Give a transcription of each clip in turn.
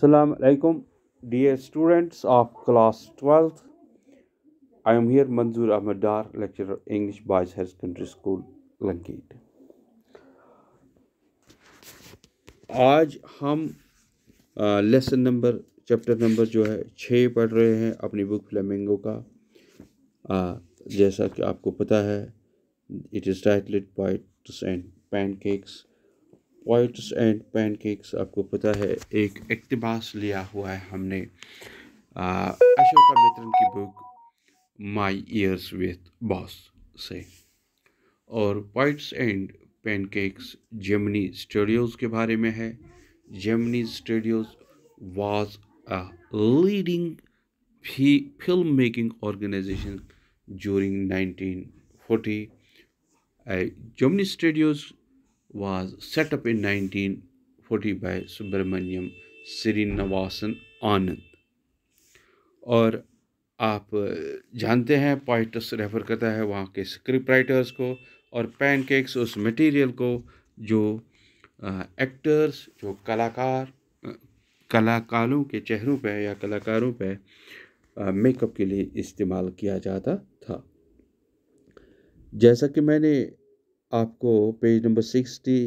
Assalamualaikum, dear students of class 12th. I am here Manzoor Ahmed Dar, lecturer English Boys High Secondary School, Lanket. आज हम lesson number chapter number जो है छः पढ़ रहे हैं अपनी बुक फ्लेमिंगो का आ, जैसा कि आपको पता है it is titled pites and pancakes whites and pancakes आपको पता है एक इकतबास लिया हुआ है हमने अशोका मित्रन की book my years with boss से और whites and pancakes Gemini studios के बारे में है Gemini studios was a leading film making organisation during nineteen forty Gemini studios was set up in 1940 by Subramaniam Srinivasan Anand. और आप uh, जानते हैं पोइट्स रेफ़र करता है वहाँ के स्क्रिप्ट राइटर्स को और पैनकेक्स उस मटेरियल को जो आ, uh, एक्टर्स जो कलाकार uh, कलाकारों के चेहरों पे या कलाकारों पे मेकअप के लिए इस्तेमाल किया जाता था जैसा कि मैंने आपको पेज नंबर सिक्सटी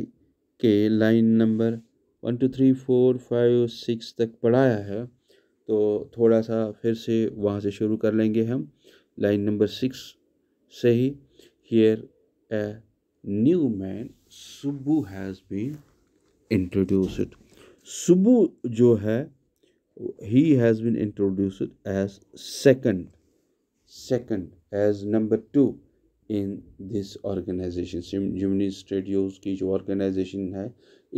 के line number one two three four five six तक पढ़ाया है तो थोड़ा सा फिर से वहाँ से शुरू कर लेंगे हम लाइन नंबर सिक्स से ही here a new man Subbu has been introduced Subbu जो है he has been introduced as second second as number two in this organisation Gemini studios की जो ऑर्गेनाइजेशन है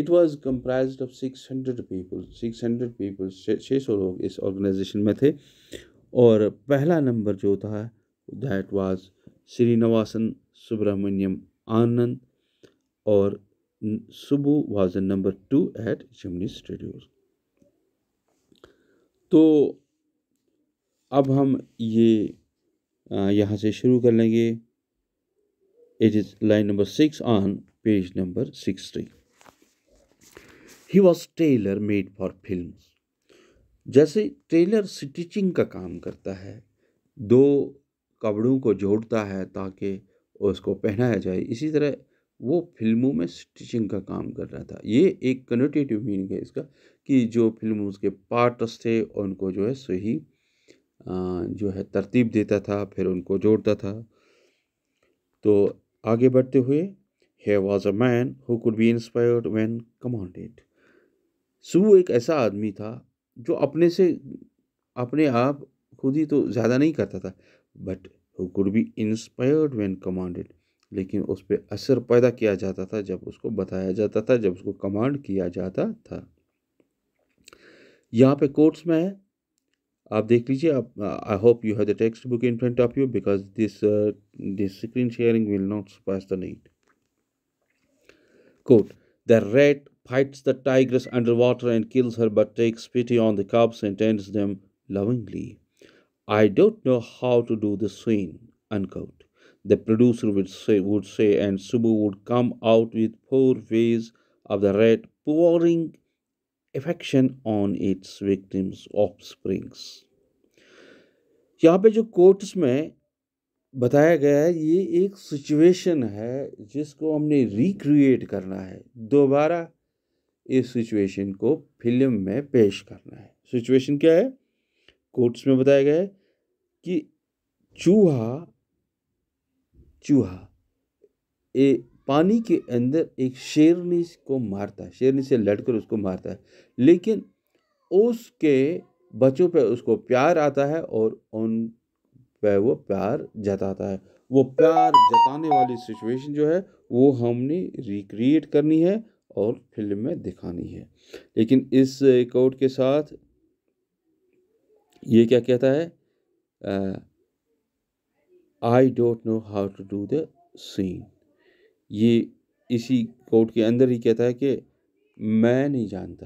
it was comprised of six hundred people six hundred people छः सौ लोग इस organisation में थे और पहला नंबर जो था दैट वॉज श्रीनिवासन सुब्रमण्यम आनंद और Subbu was the number two at Gemini studios तो अब हम ये यहाँ से शुरू कर लेंगे It is line number 6 on page number 60. He was tailor made for film जैसे टेलर स्टिचिंग का काम करता है दो कपड़ों को जोड़ता है ताकि उसको पहनाया जाए इसी तरह वो फिल्मों में स्टिचिंग का काम कर रहा था ये एक कनोटेटिव मीनिंग है इसका कि जो फिल्म उसके पार्ट्स थे उनको जो है सही जो है तरतीब देता था फिर उनको जोड़ता था तो आगे बढ़ते हुए he was a man who could be inspired when commanded सू एक ऐसा आदमी था जो अपने से अपने आप खुद ही तो ज़्यादा नहीं करता था but who could be inspired when commanded लेकिन उस पर असर पैदा किया जाता था जब उसको बताया जाता था जब उसको कमांड किया जाता था यहाँ पे कोर्ट्स में है आप देख लीजिए आप I hope you have the text book in front of you because this this screen sharing the not pass the fights the tigress underwater and kills her, but takes pity on the cubs and tends them lovingly. I don't know how to do the scene, The producer would say, would say and Subu would come out with four ways of the rat pouring on its victims of springs यहाँ पे जो courts में बताया गया है ये एक situation है जिसको हमने रिक्रिएट करना है दोबारा इस सिचुएशन को फिल्म में पेश करना है सिचुएशन क्या है कोर्ट्स में बताया गया है कि चूहा चूहा ए पानी के अंदर एक शेरनी को मारता है शेरनी से लड़कर उसको मारता है लेकिन उसके बच्चों पे उसको प्यार आता है और उन पे वो प्यार जताता है वो प्यार जताने वाली सिचुएशन जो है वो हमने रिक्रिएट करनी है और फिल्म में दिखानी है लेकिन इस कोट के साथ ये क्या कहता है I don't know how to do the scene ये इसी कोट के अंदर ही कहता है कि मैं नहीं जानता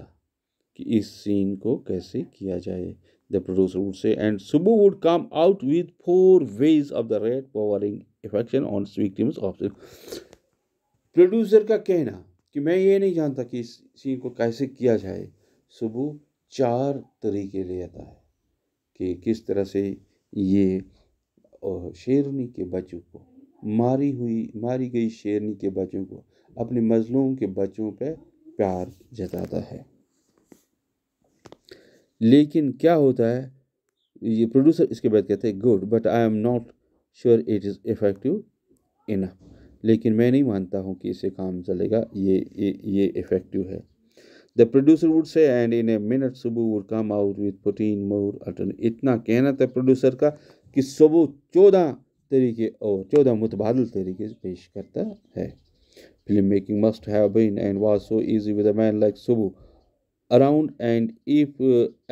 कि इस सीन को कैसे किया जाए the producer would say and Subbu would come out with four ways of the red powering affection on victims of producer का कहना कि मैं ये नहीं जानता कि इस सीन को कैसे किया जाए सुबह चार तरीके ले आता है कि किस तरह से ये शेरनी के बच्चों को मारी हुई मारी गई शेरनी के बच्चों को अपने मजलूम के बच्चों पर प्यार जताता है लेकिन क्या होता है ये प्रोड्यूसर इसके बाद कहते हैं good but I am not sure it is effective enough लेकिन मैं नहीं मानता हूँ कि इसे काम चलेगा ये ये ये इफ़ेक्टिव है the producer would say and in a minute Subbu would come out with fourteen more अटन इतना कहना था प्रोड्यूसर का कि सुबह चौदह तरीके और चौदह मुतबाद तरीके पेश करता है film making must have been and was so easy with a man like Subbu around and if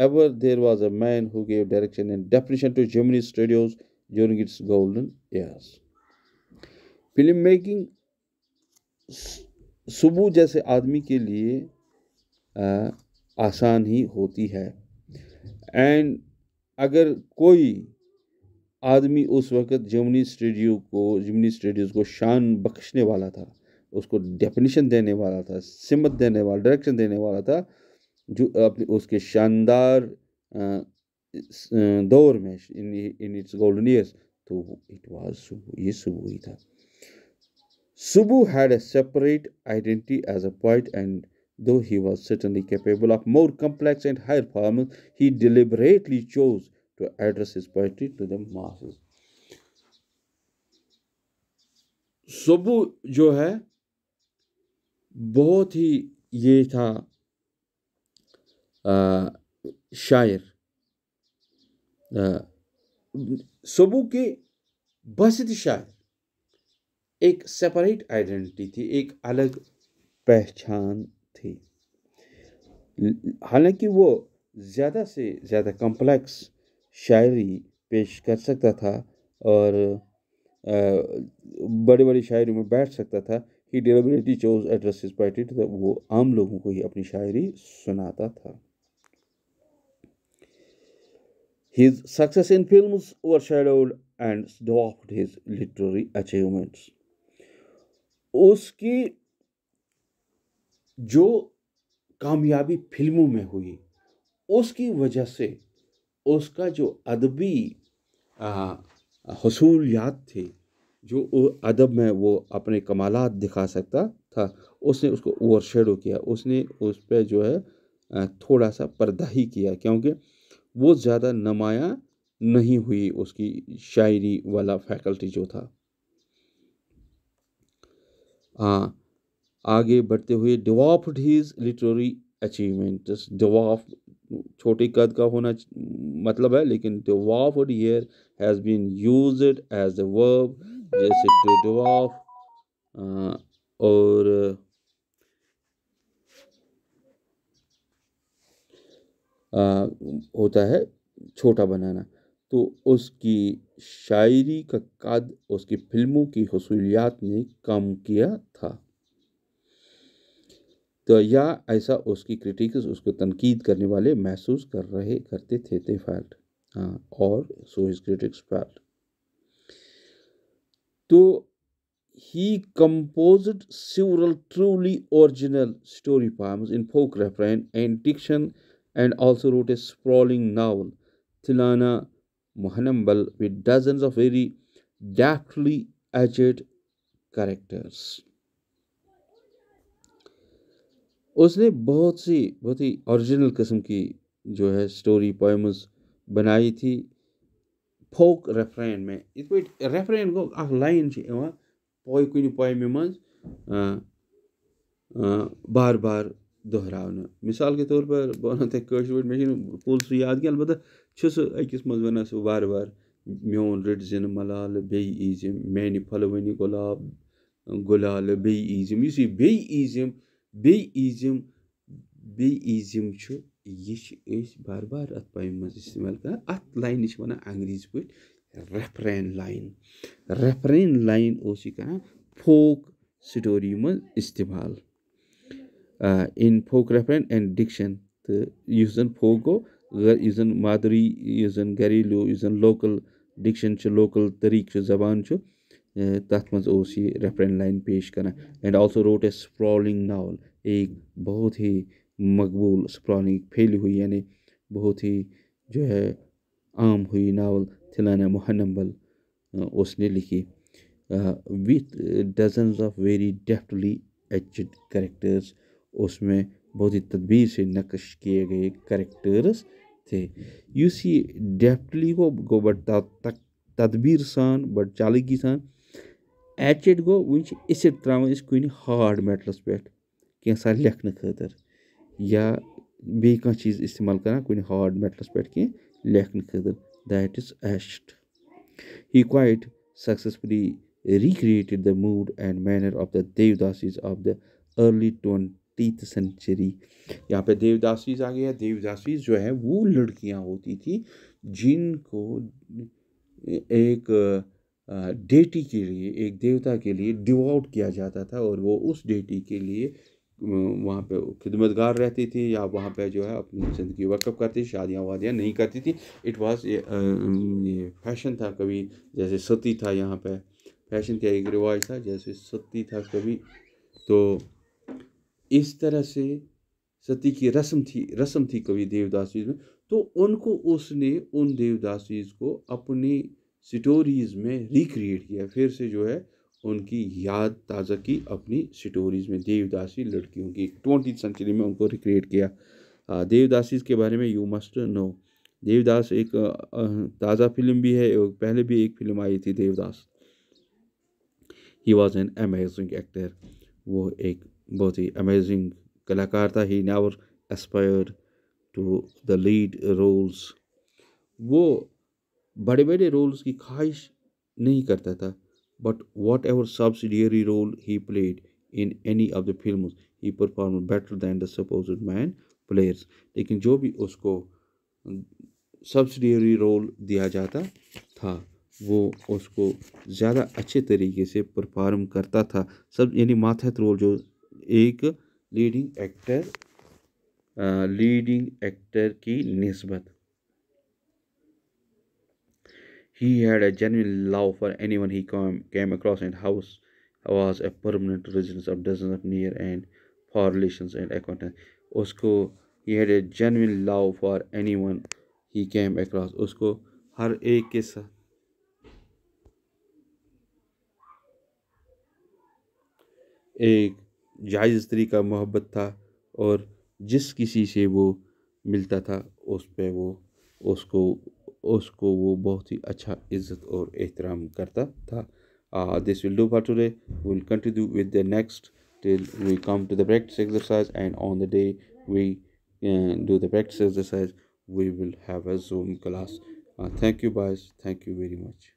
ever there was a man who gave direction and definition to Gemini studios during its golden years film making Subbu जैसे आदमी के लिए आसान ही होती है and अगर कोई आदमी उस वक़्त जमनी स्टेडियो को जमनी स्टेडियोज को शान बख्शने वाला था उसको डेफिनेशन देने वाला था सिमत देने वाला डायरेक्शन देने वाला था जो अपने उसके शानदार दौर में इन इट्स गोल्डन ईयर्स तो इट वाज सुबह ये सुबह ही था Subbu had a separate identity as a poet and though he was certainly capable of more complex and higher forms, he deliberately chose to address his poetry to the masses. सबु जो है बहुत ही ये था आ, शायर सबु के बसित शायर एक सेपरेट आइडेंटिटी थी एक अलग पहचान थी हालांकि वो ज़्यादा से ज़्यादा कॉम्प्लेक्स शायरी पेश कर सकता था और बड़े बड़ी शायरी में बैठ सकता था he deliberately chose address poetry वो आम लोगों को ही अपनी शायरी सुनाता था success in film films overshadowed and dwarfed achievements उसकी जो कामयाबी फिल्मों में हुई उसकी वजह से उसका जो अदबी हसूलियात थे जो अदब में वो अपने कमालात दिखा सकता था उसने उसको ओवर शेडो किया उसने उस पर जो है थोड़ा सा पर्दा ही किया क्योंकि वो ज़्यादा नमाया नहीं हुई उसकी शायरी वाला फैकल्टी जो था हाँ आगे बढ़ते हुए dwarfed his literary achievements dwarfed छोटी कद का होना मतलब है लेकिन uh, और here has been used as a verb जैसे टू डिवाफ और आ, होता है छोटा बनाना तो उसकी शायरी का कद उसकी फिल्मों की हसूलियात ने कम किया था तो या ऐसा उसकी क्रिटिक्स उसको तनकीद करने वाले महसूस कर रहे करते थे थे फैल्ट हाँ और सो इज क्रिटिक्स फैल्ट तो he composed several truly original story poems in folk refrain and diction and also wrote a sprawling novel Thillana Mohanambal with dozens of very deftly etched characters उसने बहुत सी बहुत ही ओरिजिनल किस्म की जो है स्टोरी पोएम्स बनाई थी फोक रेफरेन में इथ पे रेफरेन को अख लाइन पोय कुन पोयमि मज बार बार दोहराव मिसाल के तौर पर बह वन तेज मे पुल सू याद क्या अलबत् सह अकिस मज वन सह वार वार मोन रटजन मलाल बे ईजम मानि फलवनि गुलाब गुलाल बे ईजम इस बे ईजम بیٚیہِ ایٖزِم بیٚیہِ ایٖزِم چھُ یہِ چھِ أسۍ بار بار اَتھ پایمہِ منٛز اِستعمال کَران اَتھ لاینہِ چھِ وَنان انٛگریٖزۍ پٲٹھۍ ریفرین لاین ریفرین لاین اوس یہِ کَران فوک سٹوری منٛز اِستعمال in folk refrain and diction تہٕ یُس زَن فوک گوٚو یُس زَن مادری یُس زَن گریلوٗ یُس زَن لوکَل ڈِکشَن چھِ لوکَل طٔریٖقہٕ چھُ زبان چھُ تَتھ منٛز اوس یہِ ریفرَنٛٹ لاین پیش کَران and also wrote a sprawling novel ایک بہت ہی مقبوٗل سپرٛالِنٛگ پھیلی ہوئی یعنی بہت ہی जो है आम हुई नावल थिलाना मोहनम्बल उसने लिखी with dozens of very deftly etched characters उसमें बहुत ही तदबीर से नकश किए गए करेक्टर्स थे यु सी डेप्थली को बट तदबीर सान बट चालगी सान ایچِڈ گوٚو وٕنۍ چھِ اِسِڈ ترٛاوان أسۍ کُنہِ ہاڈ میٹلَس پٮ۪ٹھ کینٛژھا لیکھنہٕ خٲطرٕ یا بیٚیہِ کانٛہہ چیٖز استعمال کَران کُنہِ ہاڈ میٹلَس پٮ۪ٹھ کینٛہہ لیکھنہٕ خٲطرٕ that is etched he quite successfully recreated the mood and manner of the devadasis of the early twentieth century यहाँ पे देवदासीज आ गया देवदासीज जो है वो लड़कियाँ होती थी जिनको एक डेटी के लिए एक देवता के लिए डिवोट किया जाता था और वो उस डेटी के लिए वहाँ पे खिदमतगार रहती थी या वहाँ पे जो है अपनी ज़िंदगी वक़ करती शादियाँ वादियाँ नहीं करती थी इट वाज ये, ये फैशन था कभी जैसे सती था यहाँ पे फैशन का एक रिवाज था जैसे सती था कभी तो इस तरह से सती की रस्म थी रस्म थी कभी देवदास में तो उनको उसने उन देवदासीज को अपनी स्टोरीज़ में रिक्रिएट किया फिर से जो है उनकी याद ताज़ा की अपनी स्टोरीज़ में देवदासी लड़कियों की ट्वेंटी सेंचुरी में उनको रिक्रिएट किया देवदासी के बारे में यू मस्ट नो देवदास एक ताज़ा फिल्म भी है पहले भी एक फिल्म आई थी Devdas he was an amazing actor वो एक बहुत ही अमेजिंग कलाकार था he never aspire to the lead roles वो बड़े बड़े रोल्स की ख्वाहिश नहीं करता था but whatever subsidiary role he played in any of the film he performed better than the suppose main players लेकिन जो भी उसको सब्सिडियरी रोल दिया जाता था वो उसको ज़्यादा अच्छे तरीके से परफॉर्म करता था सब यानी माथहत रोल जो एक लीडिंग एक्टर लीडिंग एक्टर की नस्बत He had a genuine love for anyone he came, came across, and house was a permanent residence of dozens of near and far relations and acquaintance usko he had a genuine love for anyone he came across. usko har ek ke साथ एक जायज़ तरीका मोहब्बत था और जिस किसी से वो मिलता था उस पर वो उसको उसको वो बहुत ही अच्छा इज़्ज़त और एहतराम करता था this will do for We will continue with the next till we come to the practice exercise and on the day we uh, do the practice exercise we will have a zoom class uh, thank you guys thank you very much